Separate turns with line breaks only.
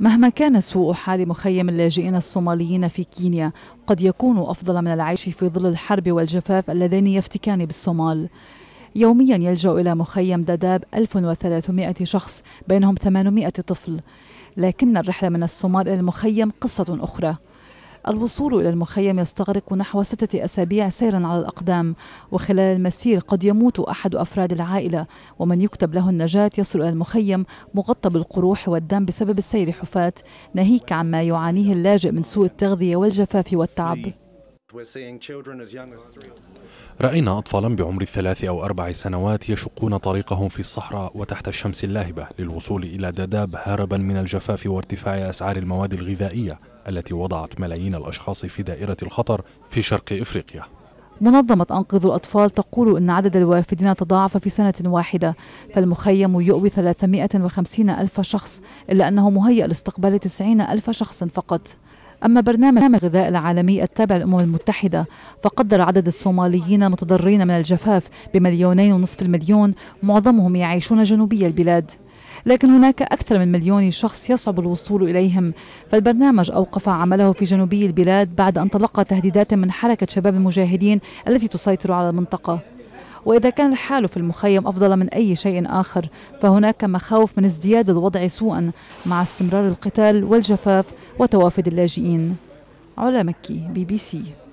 مهما كان سوء حال مخيم اللاجئين الصوماليين في كينيا قد يكون أفضل من العيش في ظل الحرب والجفاف اللذين يفتكان بالصومال يوميا يلجأ إلى مخيم داداب 1300 شخص بينهم 800 طفل لكن الرحلة من الصومال إلى المخيم قصة أخرى الوصول إلى المخيم يستغرق نحو ستة أسابيع سيرا على الأقدام وخلال المسير قد يموت أحد أفراد العائلة ومن يكتب له النجاة يصل إلى المخيم مغطى بالقروح والدم بسبب السير حفاة ناهيك عما يعانيه اللاجئ من سوء التغذية والجفاف والتعب
رأينا أطفالا بعمر الثلاث أو أربع سنوات يشقون طريقهم في الصحراء وتحت الشمس اللاهبة للوصول إلى داداب هربا من الجفاف وارتفاع أسعار المواد الغذائية التي وضعت ملايين الأشخاص في دائرة الخطر في شرق إفريقيا
منظمة أنقذ الأطفال تقول أن عدد الوافدين تضاعف في سنة واحدة فالمخيم يؤوي 350 ألف شخص إلا أنه مهيأ لاستقبال 90 ألف شخص فقط أما برنامج الغذاء العالمي التابع للأمم المتحدة فقدر عدد الصوماليين المتضررين من الجفاف بمليونين ونصف المليون معظمهم يعيشون جنوبي البلاد لكن هناك أكثر من مليون شخص يصعب الوصول إليهم فالبرنامج أوقف عمله في جنوبي البلاد بعد أن تلقى تهديدات من حركة شباب المجاهدين التي تسيطر على المنطقة وإذا كان الحال في المخيم أفضل من أي شيء آخر فهناك مخاوف من ازدياد الوضع سوءا مع استمرار القتال والجفاف وتوافد اللاجئين علا مكي بي بي سي